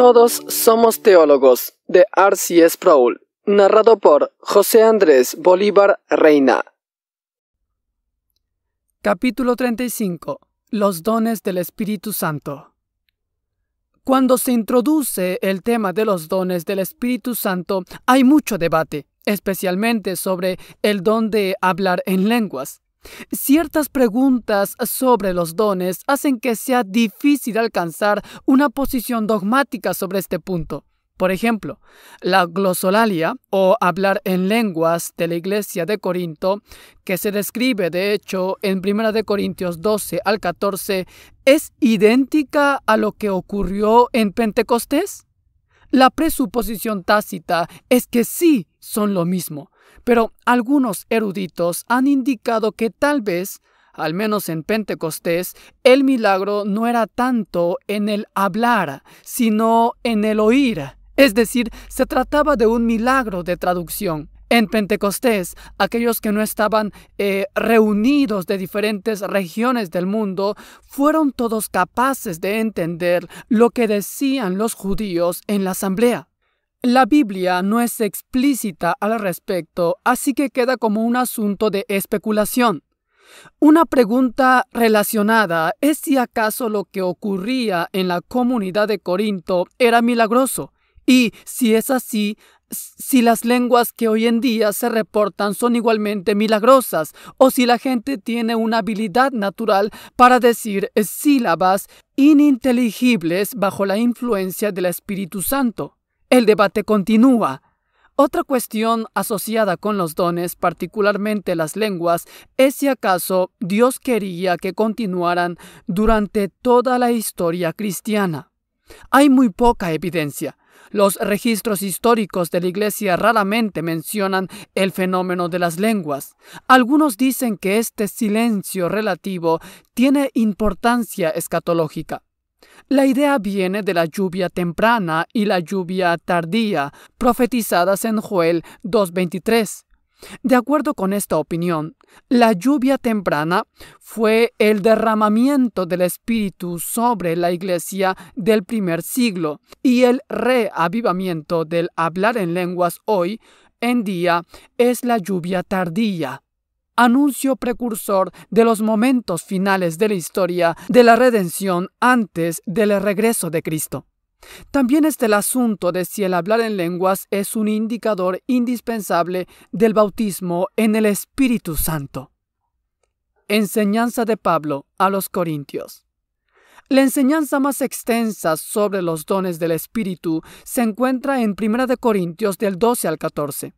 Todos somos teólogos de Arcie Sproul, narrado por José Andrés Bolívar Reina. Capítulo 35. Los dones del Espíritu Santo. Cuando se introduce el tema de los dones del Espíritu Santo, hay mucho debate, especialmente sobre el don de hablar en lenguas. Ciertas preguntas sobre los dones hacen que sea difícil alcanzar una posición dogmática sobre este punto. Por ejemplo, la glosolalia o hablar en lenguas de la iglesia de Corinto, que se describe de hecho en 1 de Corintios 12 al 14, es idéntica a lo que ocurrió en Pentecostés. La presuposición tácita es que sí son lo mismo, pero algunos eruditos han indicado que tal vez, al menos en Pentecostés, el milagro no era tanto en el hablar, sino en el oír. Es decir, se trataba de un milagro de traducción. En Pentecostés, aquellos que no estaban eh, reunidos de diferentes regiones del mundo fueron todos capaces de entender lo que decían los judíos en la asamblea. La Biblia no es explícita al respecto, así que queda como un asunto de especulación. Una pregunta relacionada es si acaso lo que ocurría en la comunidad de Corinto era milagroso, y si es así, si las lenguas que hoy en día se reportan son igualmente milagrosas, o si la gente tiene una habilidad natural para decir sílabas ininteligibles bajo la influencia del Espíritu Santo. El debate continúa. Otra cuestión asociada con los dones, particularmente las lenguas, es si acaso Dios quería que continuaran durante toda la historia cristiana. Hay muy poca evidencia. Los registros históricos de la Iglesia raramente mencionan el fenómeno de las lenguas. Algunos dicen que este silencio relativo tiene importancia escatológica. La idea viene de la lluvia temprana y la lluvia tardía, profetizadas en Joel 2.23. De acuerdo con esta opinión, la lluvia temprana fue el derramamiento del Espíritu sobre la iglesia del primer siglo y el reavivamiento del hablar en lenguas hoy en día es la lluvia tardía anuncio precursor de los momentos finales de la historia de la redención antes del regreso de Cristo. También está el asunto de si el hablar en lenguas es un indicador indispensable del bautismo en el Espíritu Santo. Enseñanza de Pablo a los Corintios. La enseñanza más extensa sobre los dones del Espíritu se encuentra en 1 de Corintios del 12 al 14.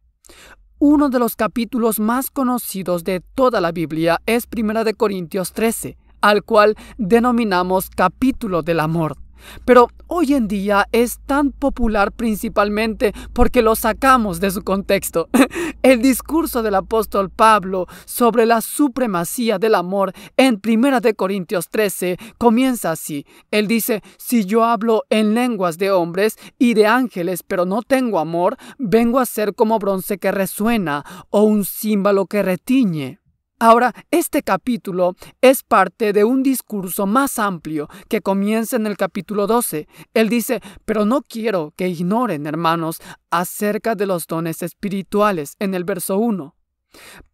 Uno de los capítulos más conocidos de toda la Biblia es Primera de Corintios 13, al cual denominamos capítulo del amor. Pero hoy en día es tan popular principalmente porque lo sacamos de su contexto. El discurso del apóstol Pablo sobre la supremacía del amor en 1 de Corintios 13 comienza así. Él dice, si yo hablo en lenguas de hombres y de ángeles, pero no tengo amor, vengo a ser como bronce que resuena o un címbalo que retiñe. Ahora, este capítulo es parte de un discurso más amplio que comienza en el capítulo 12. Él dice, pero no quiero que ignoren, hermanos, acerca de los dones espirituales en el verso 1.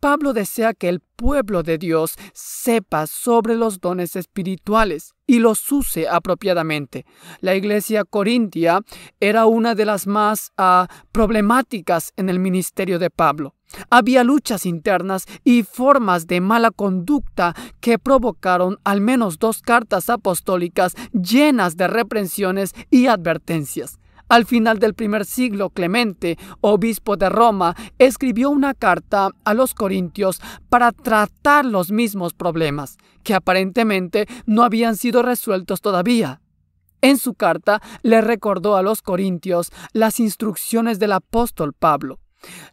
Pablo desea que el pueblo de Dios sepa sobre los dones espirituales y los use apropiadamente. La iglesia corintia era una de las más ah, problemáticas en el ministerio de Pablo. Había luchas internas y formas de mala conducta que provocaron al menos dos cartas apostólicas llenas de reprensiones y advertencias. Al final del primer siglo, Clemente, obispo de Roma, escribió una carta a los corintios para tratar los mismos problemas, que aparentemente no habían sido resueltos todavía. En su carta le recordó a los corintios las instrucciones del apóstol Pablo.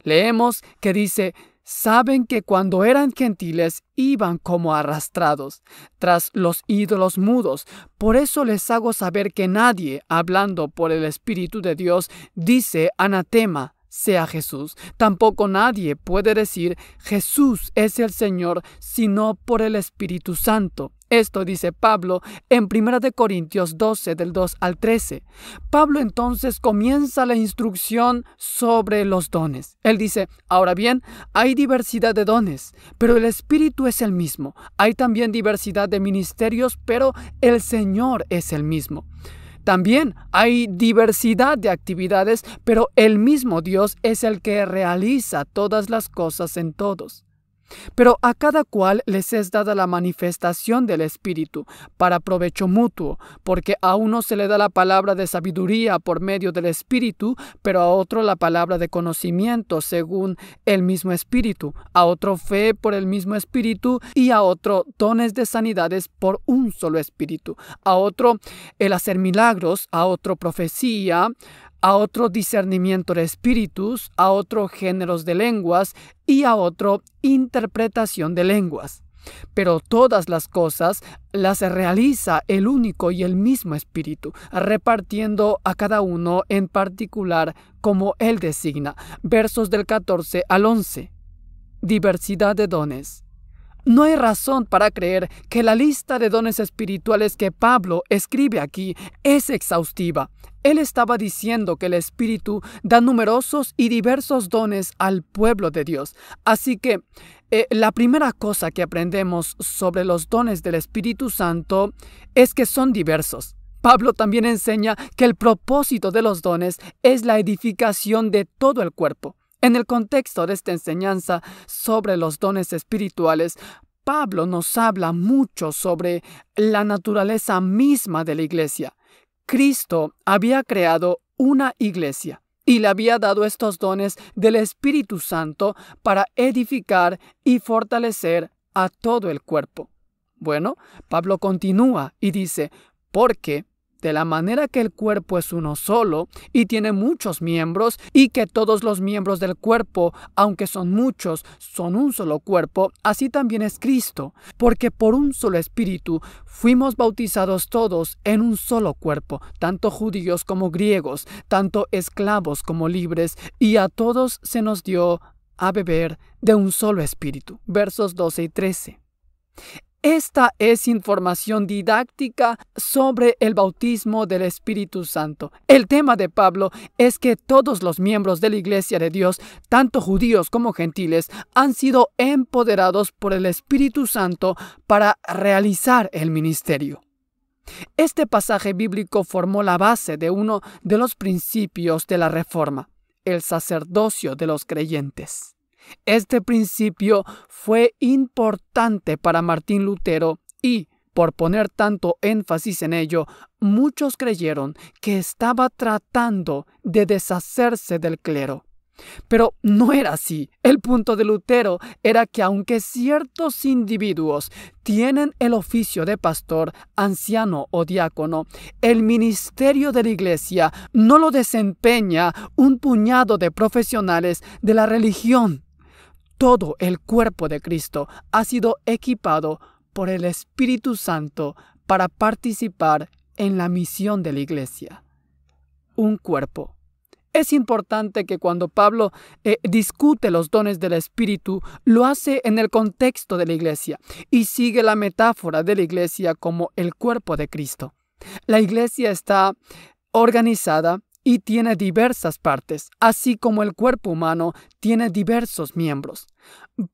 Leemos que dice, saben que cuando eran gentiles iban como arrastrados tras los ídolos mudos. Por eso les hago saber que nadie, hablando por el Espíritu de Dios, dice anatema sea Jesús. Tampoco nadie puede decir Jesús es el Señor sino por el Espíritu Santo. Esto dice Pablo en 1 de Corintios 12 del 2 al 13. Pablo entonces comienza la instrucción sobre los dones. Él dice, ahora bien, hay diversidad de dones, pero el Espíritu es el mismo. Hay también diversidad de ministerios, pero el Señor es el mismo. También hay diversidad de actividades, pero el mismo Dios es el que realiza todas las cosas en todos. Pero a cada cual les es dada la manifestación del Espíritu para provecho mutuo, porque a uno se le da la palabra de sabiduría por medio del Espíritu, pero a otro la palabra de conocimiento según el mismo Espíritu, a otro fe por el mismo Espíritu y a otro dones de sanidades por un solo Espíritu, a otro el hacer milagros, a otro profecía, a otro discernimiento de espíritus, a otro géneros de lenguas y a otro interpretación de lenguas. Pero todas las cosas las realiza el único y el mismo espíritu, repartiendo a cada uno en particular como él designa. Versos del 14 al 11. Diversidad de dones. No hay razón para creer que la lista de dones espirituales que Pablo escribe aquí es exhaustiva. Él estaba diciendo que el Espíritu da numerosos y diversos dones al pueblo de Dios. Así que eh, la primera cosa que aprendemos sobre los dones del Espíritu Santo es que son diversos. Pablo también enseña que el propósito de los dones es la edificación de todo el cuerpo. En el contexto de esta enseñanza sobre los dones espirituales, Pablo nos habla mucho sobre la naturaleza misma de la iglesia. Cristo había creado una iglesia y le había dado estos dones del Espíritu Santo para edificar y fortalecer a todo el cuerpo. Bueno, Pablo continúa y dice, ¿por qué? de la manera que el cuerpo es uno solo y tiene muchos miembros y que todos los miembros del cuerpo, aunque son muchos, son un solo cuerpo, así también es Cristo, porque por un solo espíritu fuimos bautizados todos en un solo cuerpo, tanto judíos como griegos, tanto esclavos como libres, y a todos se nos dio a beber de un solo espíritu. Versos 12 y 13. Esta es información didáctica sobre el bautismo del Espíritu Santo. El tema de Pablo es que todos los miembros de la Iglesia de Dios, tanto judíos como gentiles, han sido empoderados por el Espíritu Santo para realizar el ministerio. Este pasaje bíblico formó la base de uno de los principios de la Reforma, el sacerdocio de los creyentes. Este principio fue importante para Martín Lutero y, por poner tanto énfasis en ello, muchos creyeron que estaba tratando de deshacerse del clero. Pero no era así. El punto de Lutero era que aunque ciertos individuos tienen el oficio de pastor, anciano o diácono, el ministerio de la iglesia no lo desempeña un puñado de profesionales de la religión todo el cuerpo de Cristo ha sido equipado por el Espíritu Santo para participar en la misión de la iglesia. Un cuerpo. Es importante que cuando Pablo eh, discute los dones del Espíritu, lo hace en el contexto de la iglesia y sigue la metáfora de la iglesia como el cuerpo de Cristo. La iglesia está organizada y tiene diversas partes, así como el cuerpo humano tiene diversos miembros.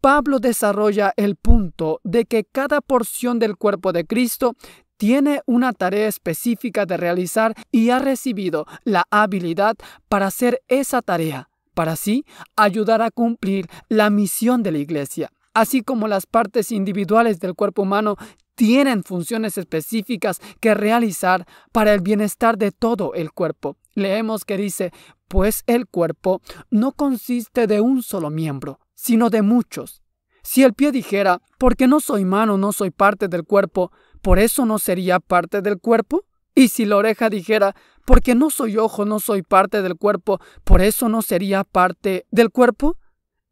Pablo desarrolla el punto de que cada porción del cuerpo de Cristo tiene una tarea específica de realizar y ha recibido la habilidad para hacer esa tarea, para así ayudar a cumplir la misión de la Iglesia así como las partes individuales del cuerpo humano tienen funciones específicas que realizar para el bienestar de todo el cuerpo. Leemos que dice, pues el cuerpo no consiste de un solo miembro, sino de muchos. Si el pie dijera, porque no soy mano, no soy parte del cuerpo, por eso no sería parte del cuerpo? Y si la oreja dijera, porque no soy ojo, no soy parte del cuerpo, por eso no sería parte del cuerpo?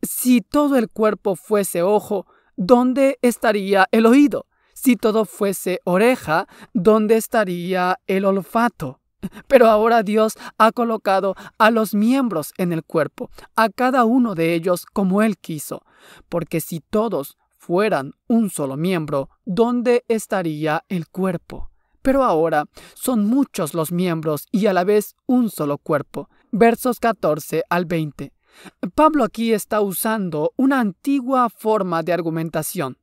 Si todo el cuerpo fuese ojo, ¿dónde estaría el oído? Si todo fuese oreja, ¿dónde estaría el olfato? Pero ahora Dios ha colocado a los miembros en el cuerpo, a cada uno de ellos como Él quiso, porque si todos fueran un solo miembro, ¿dónde estaría el cuerpo? Pero ahora son muchos los miembros y a la vez un solo cuerpo. Versos 14 al 20. Pablo aquí está usando una antigua forma de argumentación.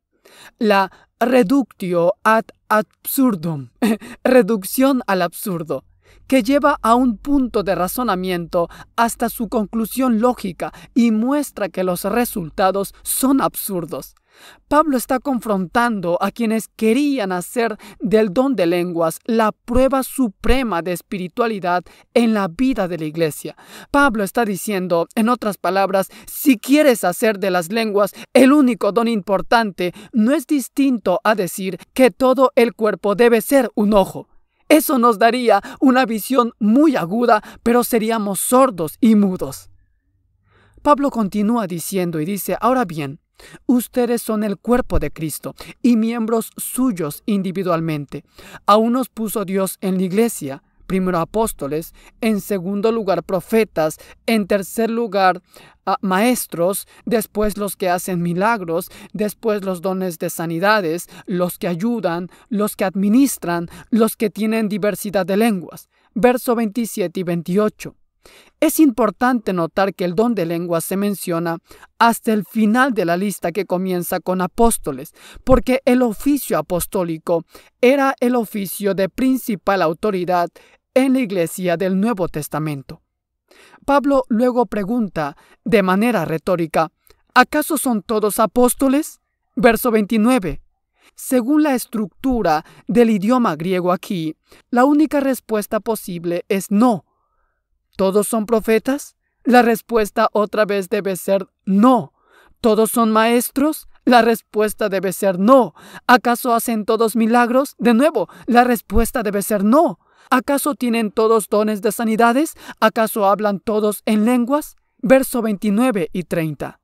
La reductio ad absurdum, reducción al absurdo, que lleva a un punto de razonamiento hasta su conclusión lógica y muestra que los resultados son absurdos. Pablo está confrontando a quienes querían hacer del don de lenguas la prueba suprema de espiritualidad en la vida de la iglesia. Pablo está diciendo, en otras palabras, si quieres hacer de las lenguas el único don importante, no es distinto a decir que todo el cuerpo debe ser un ojo. Eso nos daría una visión muy aguda, pero seríamos sordos y mudos. Pablo continúa diciendo y dice, ahora bien, Ustedes son el cuerpo de Cristo y miembros suyos individualmente. A unos puso Dios en la iglesia, primero apóstoles, en segundo lugar profetas, en tercer lugar ah, maestros, después los que hacen milagros, después los dones de sanidades, los que ayudan, los que administran, los que tienen diversidad de lenguas. Verso 27 y 28. Es importante notar que el don de lengua se menciona hasta el final de la lista que comienza con apóstoles, porque el oficio apostólico era el oficio de principal autoridad en la iglesia del Nuevo Testamento. Pablo luego pregunta, de manera retórica, ¿acaso son todos apóstoles? Verso 29. Según la estructura del idioma griego aquí, la única respuesta posible es no ¿Todos son profetas? La respuesta otra vez debe ser no. ¿Todos son maestros? La respuesta debe ser no. ¿Acaso hacen todos milagros? De nuevo, la respuesta debe ser no. ¿Acaso tienen todos dones de sanidades? ¿Acaso hablan todos en lenguas? Verso 29 y 30.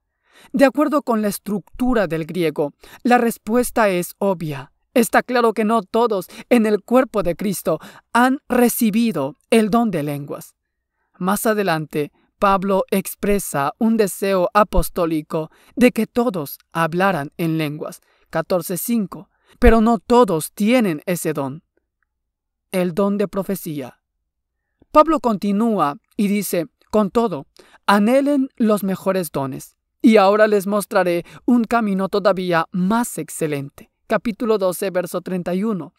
De acuerdo con la estructura del griego, la respuesta es obvia. Está claro que no todos en el cuerpo de Cristo han recibido el don de lenguas. Más adelante, Pablo expresa un deseo apostólico de que todos hablaran en lenguas, 14.5, pero no todos tienen ese don, el don de profecía. Pablo continúa y dice, con todo, anhelen los mejores dones, y ahora les mostraré un camino todavía más excelente capítulo 12, verso 31.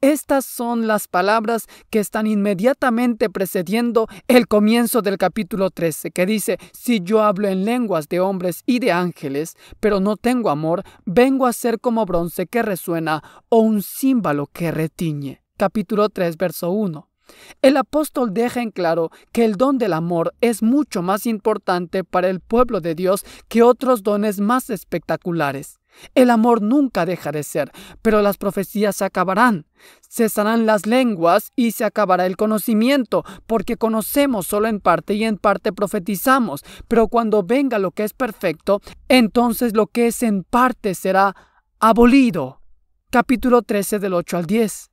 Estas son las palabras que están inmediatamente precediendo el comienzo del capítulo 13, que dice, si yo hablo en lenguas de hombres y de ángeles, pero no tengo amor, vengo a ser como bronce que resuena o un símbolo que retiñe. Capítulo 3, verso 1. El apóstol deja en claro que el don del amor es mucho más importante para el pueblo de Dios que otros dones más espectaculares. El amor nunca deja de ser, pero las profecías se acabarán. Cesarán las lenguas y se acabará el conocimiento, porque conocemos solo en parte y en parte profetizamos, pero cuando venga lo que es perfecto, entonces lo que es en parte será abolido. Capítulo 13 del 8 al 10.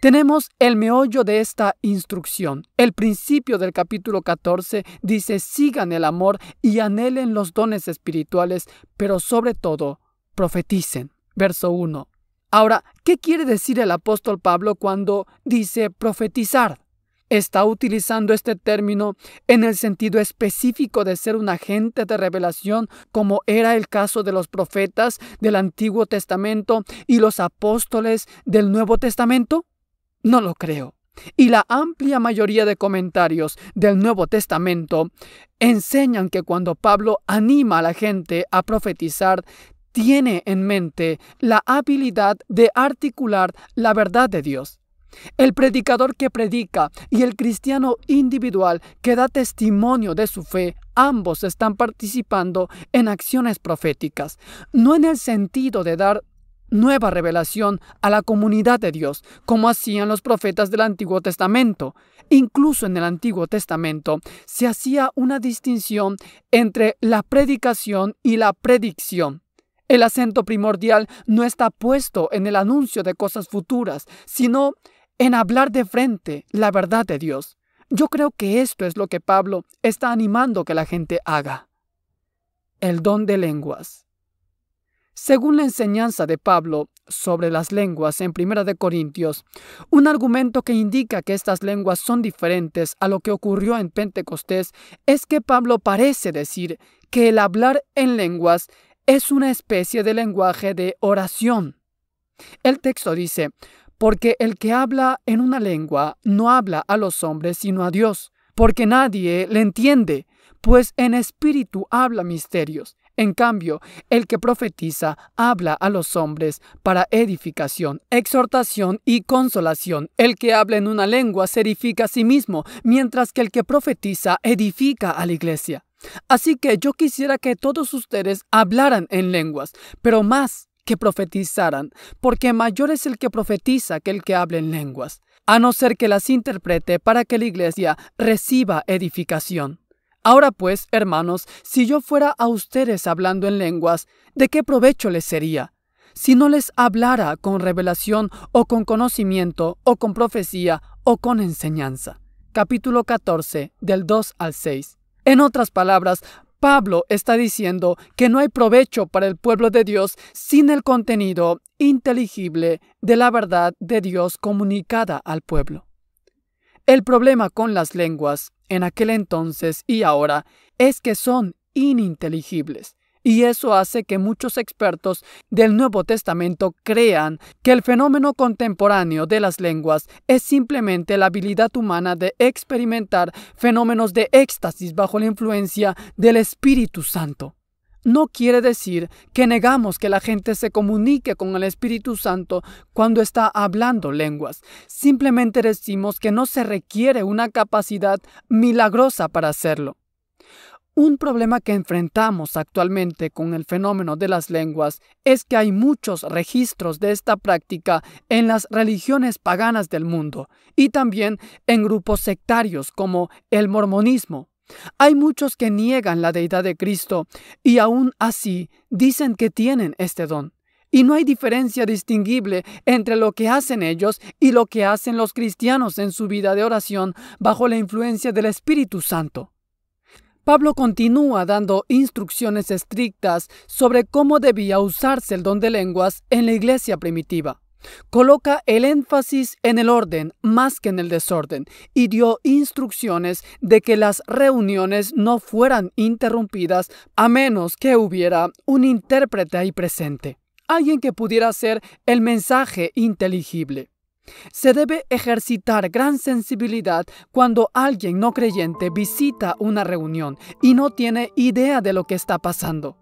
Tenemos el meollo de esta instrucción. El principio del capítulo 14 dice, sigan el amor y anhelen los dones espirituales, pero sobre todo, profeticen. Verso 1. Ahora, ¿qué quiere decir el apóstol Pablo cuando dice profetizar? está utilizando este término en el sentido específico de ser un agente de revelación, como era el caso de los profetas del Antiguo Testamento y los apóstoles del Nuevo Testamento? No lo creo. Y la amplia mayoría de comentarios del Nuevo Testamento enseñan que cuando Pablo anima a la gente a profetizar, tiene en mente la habilidad de articular la verdad de Dios. El predicador que predica y el cristiano individual que da testimonio de su fe, ambos están participando en acciones proféticas, no en el sentido de dar nueva revelación a la comunidad de Dios, como hacían los profetas del Antiguo Testamento. Incluso en el Antiguo Testamento se hacía una distinción entre la predicación y la predicción. El acento primordial no está puesto en el anuncio de cosas futuras, sino en hablar de frente la verdad de Dios. Yo creo que esto es lo que Pablo está animando que la gente haga. El don de lenguas. Según la enseñanza de Pablo sobre las lenguas en Primera de Corintios, un argumento que indica que estas lenguas son diferentes a lo que ocurrió en Pentecostés es que Pablo parece decir que el hablar en lenguas es una especie de lenguaje de oración. El texto dice, porque el que habla en una lengua no habla a los hombres sino a Dios, porque nadie le entiende, pues en espíritu habla misterios. En cambio, el que profetiza habla a los hombres para edificación, exhortación y consolación. El que habla en una lengua se edifica a sí mismo, mientras que el que profetiza edifica a la iglesia. Así que yo quisiera que todos ustedes hablaran en lenguas, pero más que profetizaran, porque mayor es el que profetiza que el que habla en lenguas, a no ser que las interprete para que la iglesia reciba edificación. Ahora pues, hermanos, si yo fuera a ustedes hablando en lenguas, ¿de qué provecho les sería? Si no les hablara con revelación o con conocimiento o con profecía o con enseñanza. Capítulo 14, del 2 al 6. En otras palabras, Pablo está diciendo que no hay provecho para el pueblo de Dios sin el contenido inteligible de la verdad de Dios comunicada al pueblo. El problema con las lenguas en aquel entonces y ahora es que son ininteligibles. Y eso hace que muchos expertos del Nuevo Testamento crean que el fenómeno contemporáneo de las lenguas es simplemente la habilidad humana de experimentar fenómenos de éxtasis bajo la influencia del Espíritu Santo. No quiere decir que negamos que la gente se comunique con el Espíritu Santo cuando está hablando lenguas. Simplemente decimos que no se requiere una capacidad milagrosa para hacerlo. Un problema que enfrentamos actualmente con el fenómeno de las lenguas es que hay muchos registros de esta práctica en las religiones paganas del mundo y también en grupos sectarios como el mormonismo. Hay muchos que niegan la deidad de Cristo y aún así dicen que tienen este don. Y no hay diferencia distinguible entre lo que hacen ellos y lo que hacen los cristianos en su vida de oración bajo la influencia del Espíritu Santo. Pablo continúa dando instrucciones estrictas sobre cómo debía usarse el don de lenguas en la iglesia primitiva. Coloca el énfasis en el orden más que en el desorden y dio instrucciones de que las reuniones no fueran interrumpidas a menos que hubiera un intérprete ahí presente, alguien que pudiera hacer el mensaje inteligible. Se debe ejercitar gran sensibilidad cuando alguien no creyente visita una reunión y no tiene idea de lo que está pasando.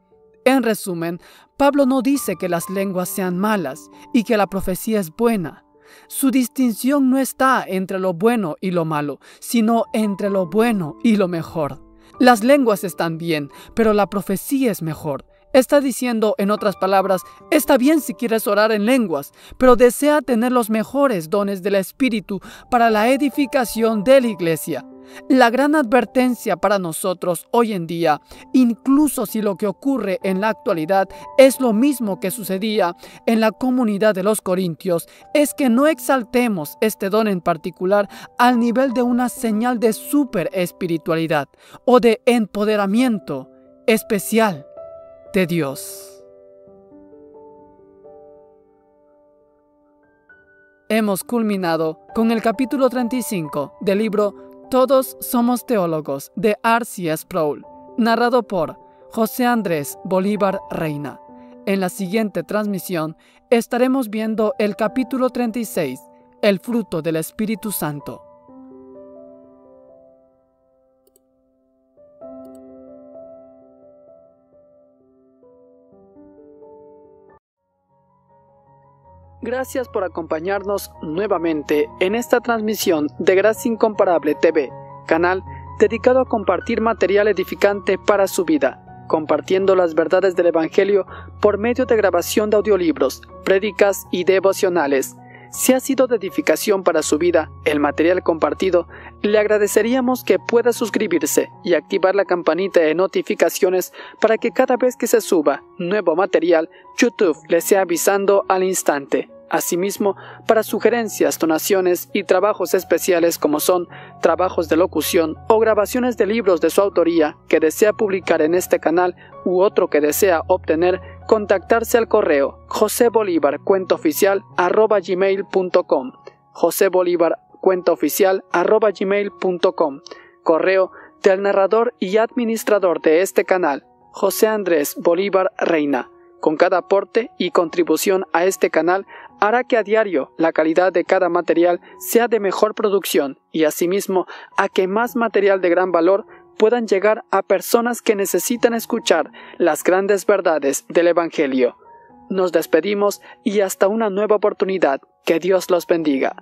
En resumen, Pablo no dice que las lenguas sean malas y que la profecía es buena. Su distinción no está entre lo bueno y lo malo, sino entre lo bueno y lo mejor. Las lenguas están bien, pero la profecía es mejor. Está diciendo, en otras palabras, está bien si quieres orar en lenguas, pero desea tener los mejores dones del Espíritu para la edificación de la iglesia. La gran advertencia para nosotros hoy en día, incluso si lo que ocurre en la actualidad es lo mismo que sucedía en la comunidad de los Corintios, es que no exaltemos este don en particular al nivel de una señal de super espiritualidad o de empoderamiento especial de Dios. Hemos culminado con el capítulo 35 del libro Todos somos teólogos de Arcia Sproul, narrado por José Andrés Bolívar Reina. En la siguiente transmisión estaremos viendo el capítulo 36, el fruto del Espíritu Santo. Gracias por acompañarnos nuevamente en esta transmisión de Gracia Incomparable TV, canal dedicado a compartir material edificante para su vida, compartiendo las verdades del Evangelio por medio de grabación de audiolibros, prédicas y devocionales. Si ha sido de edificación para su vida el material compartido, le agradeceríamos que pueda suscribirse y activar la campanita de notificaciones para que cada vez que se suba nuevo material, YouTube le sea avisando al instante asimismo para sugerencias, donaciones y trabajos especiales como son trabajos de locución o grabaciones de libros de su autoría que desea publicar en este canal u otro que desea obtener, contactarse al correo arroba gmail.com correo del narrador y administrador de este canal, José Andrés Bolívar Reina con cada aporte y contribución a este canal hará que a diario la calidad de cada material sea de mejor producción y asimismo a que más material de gran valor puedan llegar a personas que necesitan escuchar las grandes verdades del Evangelio. Nos despedimos y hasta una nueva oportunidad. Que Dios los bendiga.